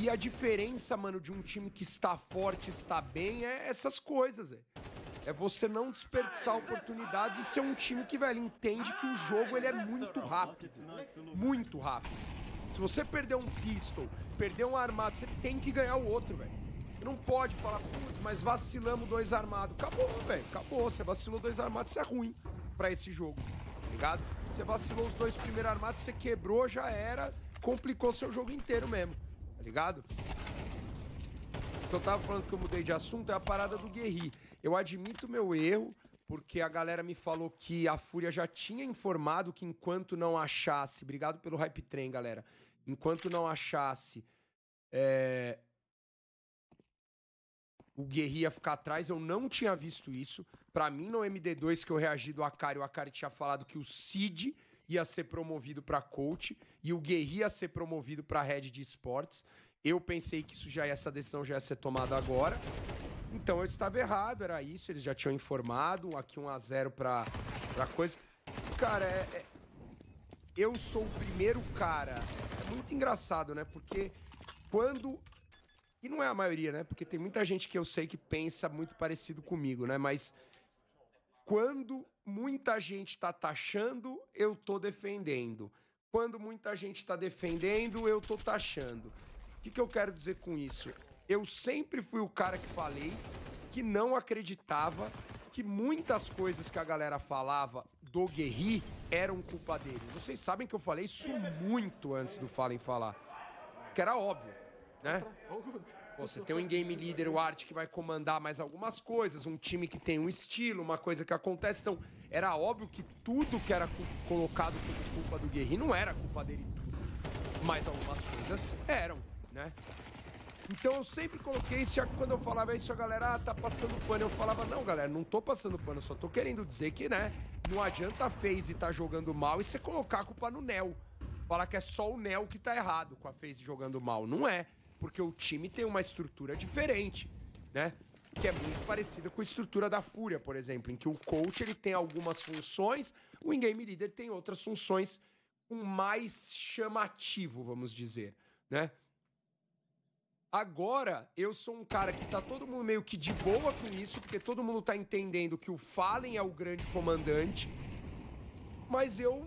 E a diferença, mano, de um time que está forte, está bem, é essas coisas, velho. É você não desperdiçar oportunidades e ser um time que, velho, entende que o jogo ele é muito rápido. Muito rápido. Se você perder um pistol, perder um armado, você tem que ganhar o outro, velho. Não pode falar, putz, mas vacilamos dois armados. Acabou, velho. Acabou. Você vacilou dois armados, isso é ruim para esse jogo. Tá ligado? Você vacilou os dois primeiros armados, você quebrou, já era. Complicou seu jogo inteiro mesmo ligado? O então, que eu tava falando que eu mudei de assunto é a parada do Guerri. Eu admito meu erro, porque a galera me falou que a Fúria já tinha informado que enquanto não achasse, obrigado pelo hype trem, galera, enquanto não achasse é... o Guerri ia ficar atrás, eu não tinha visto isso. Para mim, no MD2 que eu reagi do Akari, o Akari tinha falado que o Cid ia ser promovido para coach e o Guerri ia ser promovido para head de esportes. Eu pensei que isso já ia, essa decisão já ia ser tomada agora. Então eu estava errado, era isso, eles já tinham informado, aqui 1 a 0 para a coisa. Cara, é, é, eu sou o primeiro cara. É muito engraçado, né? Porque quando e não é a maioria, né? Porque tem muita gente que eu sei que pensa muito parecido comigo, né? Mas quando muita gente está taxando, eu tô defendendo. Quando muita gente está defendendo, eu tô taxando. O que, que eu quero dizer com isso? Eu sempre fui o cara que falei que não acreditava que muitas coisas que a galera falava do Guerri eram culpa dele. Vocês sabem que eu falei isso muito antes do Fallen falar. Que era óbvio, né? Você tem um game leader, o Art, que vai comandar mais algumas coisas, um time que tem um estilo, uma coisa que acontece. Então, era óbvio que tudo que era colocado como culpa do Guerri não era culpa dele tudo. Mas algumas coisas eram né? Então eu sempre coloquei isso, quando eu falava isso, a galera ah, tá passando pano. Eu falava, não, galera, não tô passando pano, só tô querendo dizer que, né, não adianta a FaZe tá jogando mal e você colocar a culpa no Nel. Falar que é só o Nel que tá errado com a FaZe jogando mal. Não é, porque o time tem uma estrutura diferente, né? Que é muito parecida com a estrutura da Fúria, por exemplo, em que o coach ele tem algumas funções, o in-game leader tem outras funções um mais chamativo, vamos dizer, né? Agora, eu sou um cara que tá todo mundo meio que de boa com isso, porque todo mundo tá entendendo que o Fallen é o grande comandante. Mas eu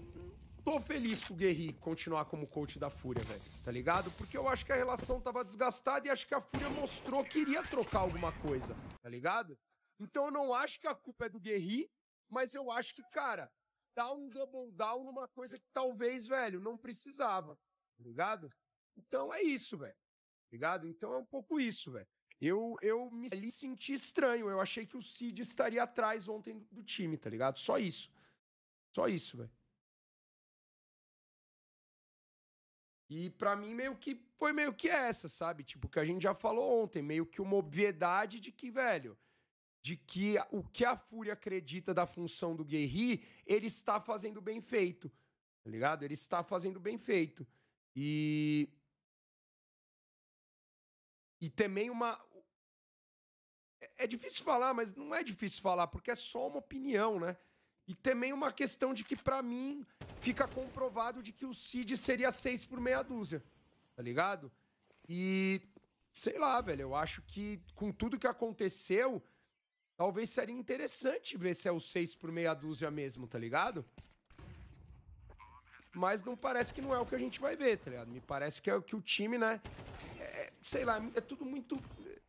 tô feliz com o Guerri continuar como coach da Fúria, velho. Tá ligado? Porque eu acho que a relação tava desgastada e acho que a Fúria mostrou que iria trocar alguma coisa, tá ligado? Então eu não acho que a culpa é do Guerri, mas eu acho que, cara, dá um double down numa coisa que talvez, velho, não precisava, tá ligado? Então é isso, velho ligado? Então é um pouco isso, velho. Eu, eu me ali senti estranho. Eu achei que o Cid estaria atrás ontem do time, tá ligado? Só isso. Só isso, velho. E para mim meio que foi meio que essa, sabe? Tipo que a gente já falou ontem, meio que uma obviedade de que, velho, de que o que a Fúria acredita da função do Guerri, ele está fazendo bem feito. Tá ligado? Ele está fazendo bem feito. E e também uma. É, é difícil falar, mas não é difícil falar, porque é só uma opinião, né? E também uma questão de que, para mim, fica comprovado de que o Cid seria seis por meia dúzia, tá ligado? E sei lá, velho, eu acho que com tudo que aconteceu, talvez seria interessante ver se é o seis por meia dúzia mesmo, tá ligado? Mas não parece que não é o que a gente vai ver, tá ligado? Me parece que é o que o time, né, sei lá, é tudo muito.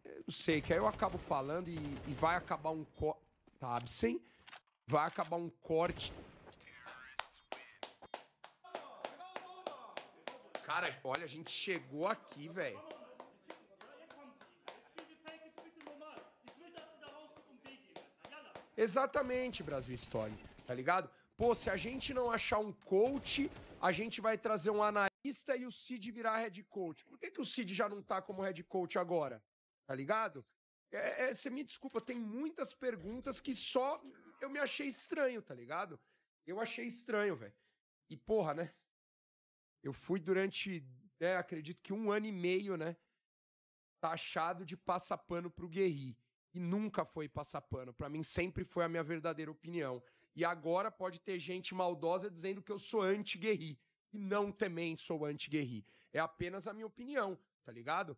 Eh, eu sei, que aí eu acabo falando e, e vai acabar um corte. Tá, Vai acabar um corte. Cara, olha, a gente chegou aqui, velho. Exatamente, Brasil Story, tá ligado? Pô, se a gente não achar um coach, a gente vai trazer um analista pista e o Cid virar head coach. Por que, que o Cid já não tá como head coach agora? Tá ligado? É, é, você me desculpa, tem muitas perguntas que só eu me achei estranho, tá ligado? Eu achei estranho, velho. E porra, né? Eu fui durante, né, acredito que um ano e meio, né? Taxado de passapano pro Guerri. E nunca foi passapano. Para mim sempre foi a minha verdadeira opinião. E agora pode ter gente maldosa dizendo que eu sou anti-Guerri e não também sou anti-guerri. É apenas a minha opinião, tá ligado?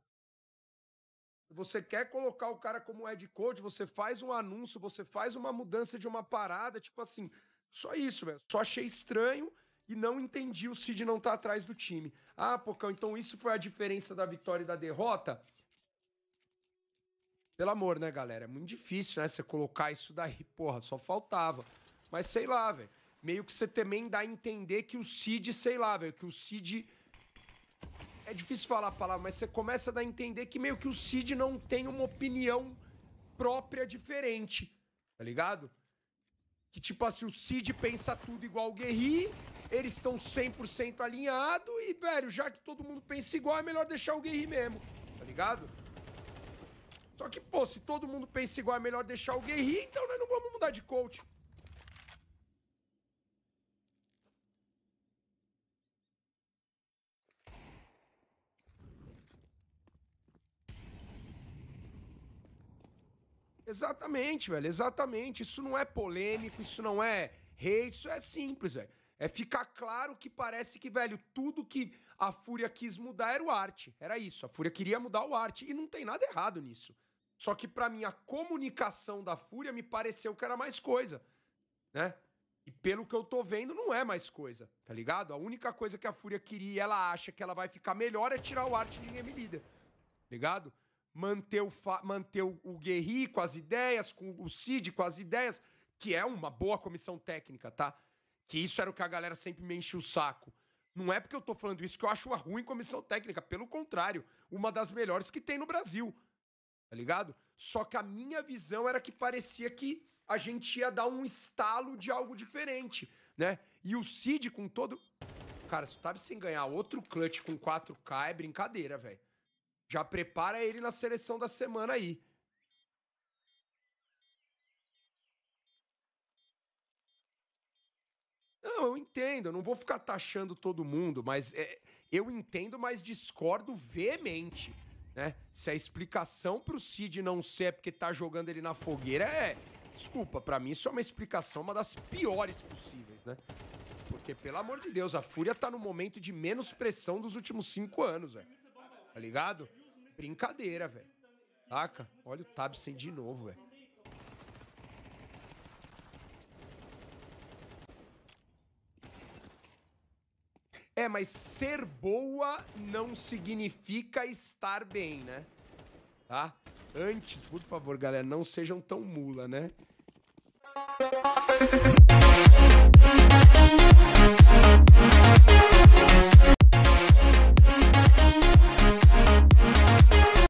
Você quer colocar o cara como head coach, você faz um anúncio, você faz uma mudança de uma parada, tipo assim, só isso, velho. Só achei estranho e não entendi o Cid não tá atrás do time. Ah, Pocão, então isso foi a diferença da vitória e da derrota? Pelo amor, né, galera? É muito difícil, né, você colocar isso daí. Porra, só faltava. Mas sei lá, velho meio que você também dá a entender que o Cid, sei lá, velho, que o Cid. É difícil falar a palavra, mas você começa a dar a entender que meio que o Cid não tem uma opinião própria diferente, tá ligado? Que tipo assim, o Cid pensa tudo igual o Guerri, eles estão 100% alinhado e, velho, já que todo mundo pensa igual, é melhor deixar o Guerri mesmo, tá ligado? Só que, pô, se todo mundo pensa igual, é melhor deixar o Guerri, então nós não vamos mudar de coach. Exatamente, velho, exatamente. Isso não é polêmico, isso não é rei isso é simples, velho. É ficar claro que parece que, velho, tudo que a Fúria quis mudar era o arte. Era isso. A Fúria queria mudar o arte. E não tem nada errado nisso. Só que, para mim, a comunicação da Fúria me pareceu que era mais coisa, né? E pelo que eu tô vendo, não é mais coisa, tá ligado? A única coisa que a Fúria queria e ela acha que ela vai ficar melhor é tirar o arte de Game Leader, tá ligado? manter o, manter o, o Guerri com as ideias, com o Cid com as ideias, que é uma boa comissão técnica, tá? Que isso era o que a galera sempre me enche o saco. Não é porque eu tô falando isso que eu acho uma ruim comissão técnica, pelo contrário, uma das melhores que tem no Brasil. Tá ligado? Só que a minha visão era que parecia que a gente ia dar um estalo de algo diferente, né? E o Cid com todo. Cara, se o Tab sem ganhar outro clutch com 4K é brincadeira, velho. Já prepara ele na seleção da semana aí. Não, eu entendo, eu não vou ficar taxando todo mundo, mas é, eu entendo, mas discordo veemente. Né? Se a explicação pro Cid não ser porque tá jogando ele na fogueira é. Desculpa, para mim isso é uma explicação, uma das piores possíveis, né? Porque, pelo amor de Deus, a Fúria tá no momento de menos pressão dos últimos cinco anos, velho tá ligado? Brincadeira, velho. Saca? Olha o Tabsen de novo, velho. É, mas ser boa não significa estar bem, né? Tá? Antes, por favor, galera, não sejam tão mula, né?